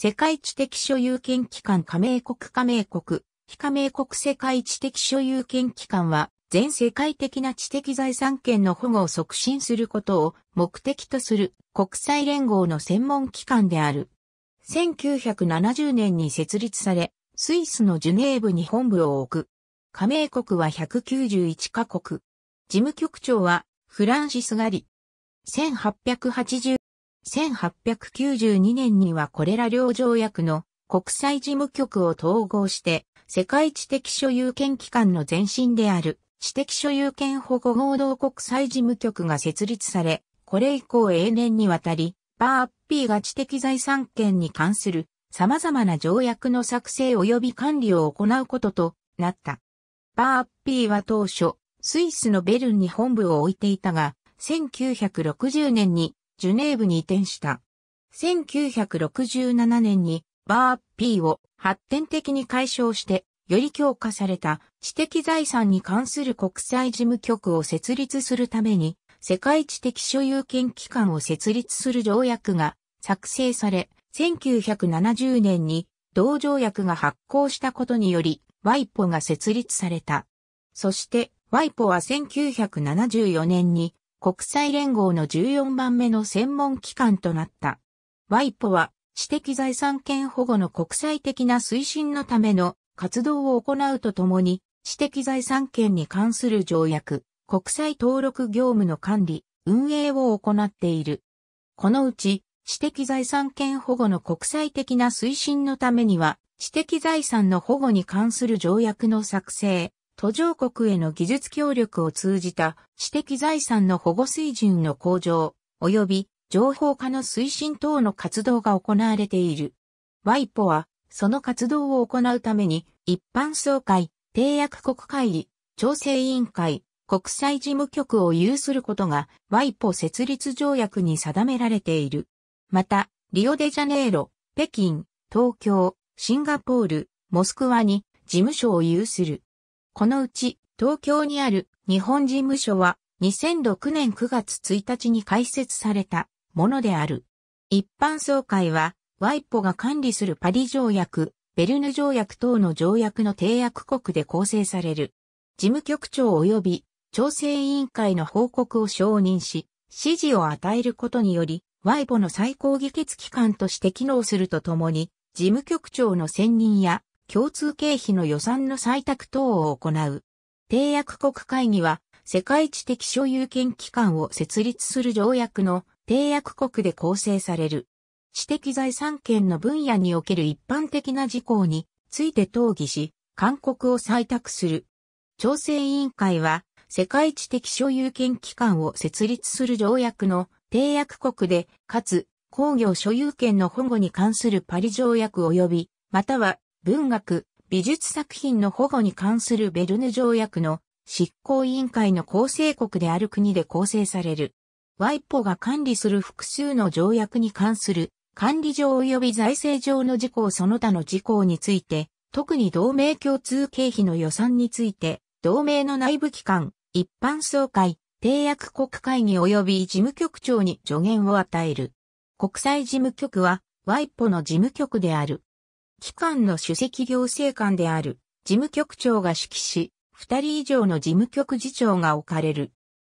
世界知的所有権機関加盟国加盟国、非加盟国世界知的所有権機関は、全世界的な知的財産権の保護を促進することを目的とする国際連合の専門機関である。1970年に設立され、スイスのジュネーブに本部を置く。加盟国は191カ国。事務局長はフランシス・ガリ。1880 1892年にはこれら両条約の国際事務局を統合して、世界知的所有権機関の前身である、知的所有権保護合同国際事務局が設立され、これ以降永年にわたり、バーッピーが知的財産権に関する様々な条約の作成及び管理を行うこととなった。バーッピーは当初、スイスのベルンに本部を置いていたが、1960年にジュネーブに移転した。1967年にバーピーを発展的に解消して、より強化された知的財産に関する国際事務局を設立するために、世界知的所有権機関を設立する条約が作成され、1970年に同条約が発行したことにより、ワイポが設立された。そして、ワイポは1974年に国際連合の14番目の専門機関となった。ワイポは知的財産権保護の国際的な推進のための活動を行うとともに、知的財産権に関する条約、国際登録業務の管理、運営を行っている。このうち、知的財産権保護の国際的な推進のためには、知的財産の保護に関する条約の作成、途上国への技術協力を通じた知的財産の保護水準の向上、及び情報化の推進等の活動が行われている。ワイポは、その活動を行うために、一般総会、締約国会議、調整委員会、国際事務局を有することが、ワイポ設立条約に定められている。また、リオデジャネイロ、北京、東京、シンガポール、モスクワに事務所を有する。このうち、東京にある日本事務所は2006年9月1日に開設されたものである。一般総会は、ワイポが管理するパリ条約、ベルヌ条約等の条約の締約国で構成される。事務局長及び調整委員会の報告を承認し、指示を与えることにより、ワイポの最高議決機関として機能するとともに、事務局長の選任や共通経費の予算の採択等を行う。締約国会議は、世界知的所有権機関を設立する条約の締約国で構成される。知的財産権の分野における一般的な事項について討議し、勧告を採択する。調整委員会は、世界知的所有権機関を設立する条約の締約国で、かつ、工業所有権の保護に関するパリ条約及び、または文学、美術作品の保護に関するベルヌ条約の執行委員会の構成国である国で構成される。ワイポが管理する複数の条約に関する管理上及び財政上の事項その他の事項について、特に同盟共通経費の予算について、同盟の内部機関、一般総会、締約国会議及び事務局長に助言を与える。国際事務局は、ワイポの事務局である。機関の主席行政官である事務局長が指揮し、二人以上の事務局次長が置かれる。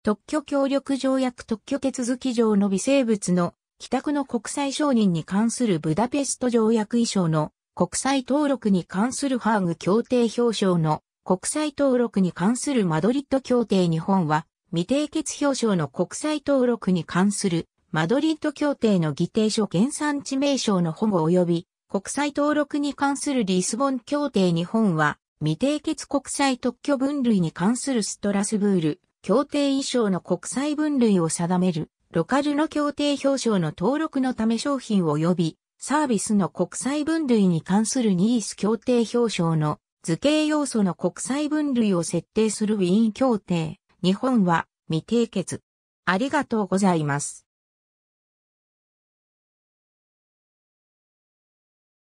特許協力条約特許手続き上の微生物の帰宅の国際承認に関するブダペスト条約以上の国際登録に関するハーグ協定表彰の国際登録に関するマドリッド協定日本は未締結表彰の国際登録に関するマドリッド協定の議定書原産地名称の保護及び国際登録に関するリスボン協定日本は、未締結国際特許分類に関するストラスブール、協定以上の国際分類を定める、ロカルの協定表彰の登録のため商品及び、サービスの国際分類に関するニース協定表彰の図形要素の国際分類を設定するウィーン協定。日本は未締結。ありがとうございます。